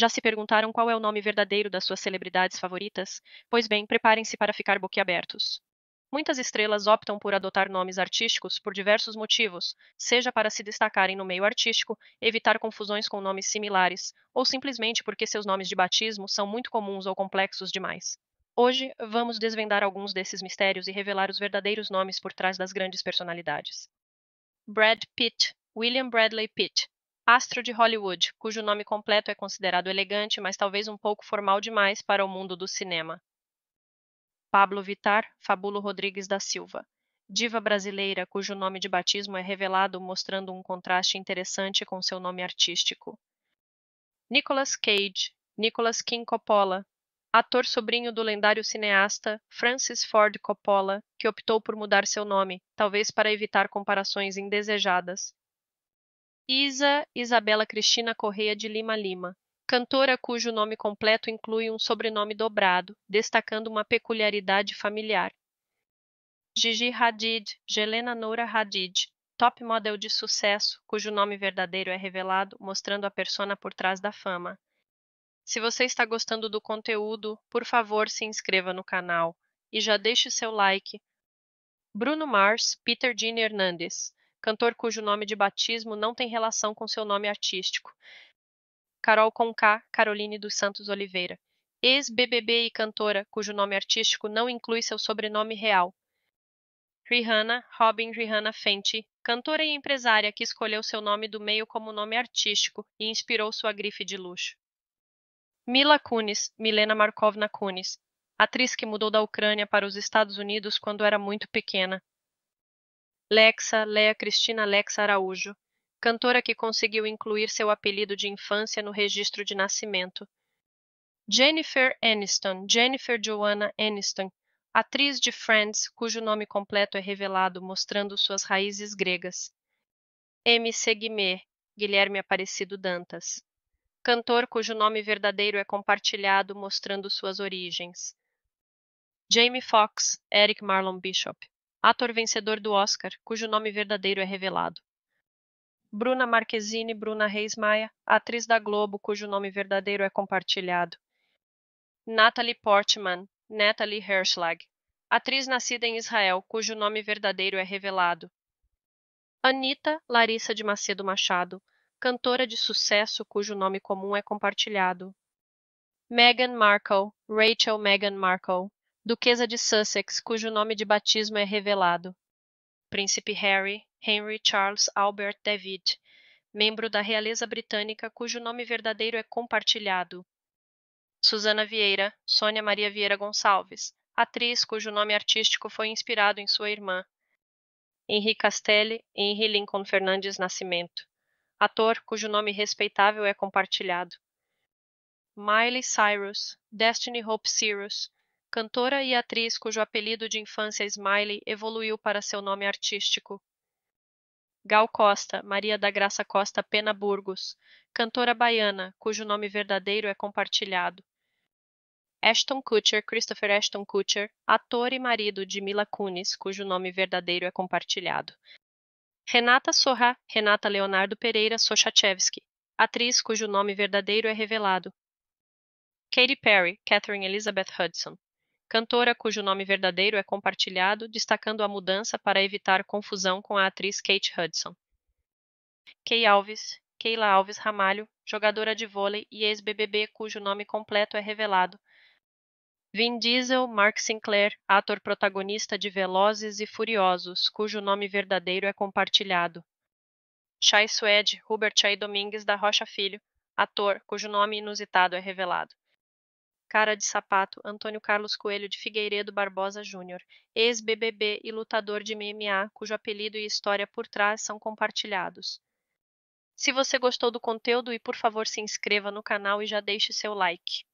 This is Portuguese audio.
Já se perguntaram qual é o nome verdadeiro das suas celebridades favoritas? Pois bem, preparem-se para ficar boquiabertos. Muitas estrelas optam por adotar nomes artísticos por diversos motivos, seja para se destacarem no meio artístico, evitar confusões com nomes similares, ou simplesmente porque seus nomes de batismo são muito comuns ou complexos demais. Hoje, vamos desvendar alguns desses mistérios e revelar os verdadeiros nomes por trás das grandes personalidades. Brad Pitt, William Bradley Pitt, astro de Hollywood, cujo nome completo é considerado elegante, mas talvez um pouco formal demais para o mundo do cinema. Pablo Vitar Fabulo Rodrigues da Silva, diva brasileira cujo nome de batismo é revelado mostrando um contraste interessante com seu nome artístico. Nicolas Cage, Nicolas King Coppola, ator sobrinho do lendário cineasta Francis Ford Coppola, que optou por mudar seu nome, talvez para evitar comparações indesejadas. Isa Isabela Cristina Correia de Lima Lima, cantora cujo nome completo inclui um sobrenome dobrado, destacando uma peculiaridade familiar. Gigi Hadid, Gelena Noura Hadid, top model de sucesso, cujo nome verdadeiro é revelado, mostrando a persona por trás da fama. Se você está gostando do conteúdo, por favor, se inscreva no canal e já deixe seu like. Bruno Mars, Peter Gene Hernandez cantor cujo nome de batismo não tem relação com seu nome artístico. Carol Conká Caroline dos Santos Oliveira, ex-BBB e cantora cujo nome artístico não inclui seu sobrenome real. Rihanna Robin Rihanna Fenty, cantora e empresária que escolheu seu nome do meio como nome artístico e inspirou sua grife de luxo. Mila Kunis, Milena Markovna Kunis, atriz que mudou da Ucrânia para os Estados Unidos quando era muito pequena, Lexa, Lea Cristina Lexa Araújo, cantora que conseguiu incluir seu apelido de infância no registro de nascimento. Jennifer Aniston, Jennifer Joanna Aniston, atriz de Friends, cujo nome completo é revelado mostrando suas raízes gregas. M. Seguimé, Guilherme Aparecido Dantas, cantor cujo nome verdadeiro é compartilhado mostrando suas origens. Jamie Foxx, Eric Marlon Bishop, ator vencedor do Oscar, cujo nome verdadeiro é revelado. Bruna Marquezine Bruna Reis Maia, atriz da Globo, cujo nome verdadeiro é compartilhado. Natalie Portman, Natalie Herschlag, atriz nascida em Israel, cujo nome verdadeiro é revelado. Anita Larissa de Macedo Machado, cantora de sucesso cujo nome comum é compartilhado. Meghan Markle, Rachel Meghan Markle, Duquesa de Sussex, cujo nome de batismo é revelado. Príncipe Harry, Henry Charles Albert David, membro da realeza britânica cujo nome verdadeiro é compartilhado. Susana Vieira, Sônia Maria Vieira Gonçalves, atriz cujo nome artístico foi inspirado em sua irmã. Henri Castelli, Henri Lincoln Fernandes Nascimento, ator cujo nome respeitável é compartilhado. Miley Cyrus, Destiny Hope Cyrus, cantora e atriz cujo apelido de infância Smiley evoluiu para seu nome artístico. Gal Costa, Maria da Graça Costa Pena Burgos, cantora baiana, cujo nome verdadeiro é compartilhado. Ashton Kutcher, Christopher Ashton Kutcher, ator e marido de Mila Kunis, cujo nome verdadeiro é compartilhado. Renata Sorra, Renata Leonardo Pereira Sochachevski, atriz cujo nome verdadeiro é revelado. Katy Perry, Catherine Elizabeth Hudson, cantora cujo nome verdadeiro é compartilhado, destacando a mudança para evitar confusão com a atriz Kate Hudson. Kay Alves, Keila Alves Ramalho, jogadora de vôlei e ex-BBB cujo nome completo é revelado. Vin Diesel, Mark Sinclair, ator protagonista de Velozes e Furiosos, cujo nome verdadeiro é compartilhado. Chay Suede, Hubert Chay Domingues da Rocha Filho, ator cujo nome inusitado é revelado. Cara de Sapato, Antônio Carlos Coelho de Figueiredo Barbosa Júnior, ex-BBB e lutador de MMA, cujo apelido e história por trás são compartilhados. Se você gostou do conteúdo e por favor se inscreva no canal e já deixe seu like.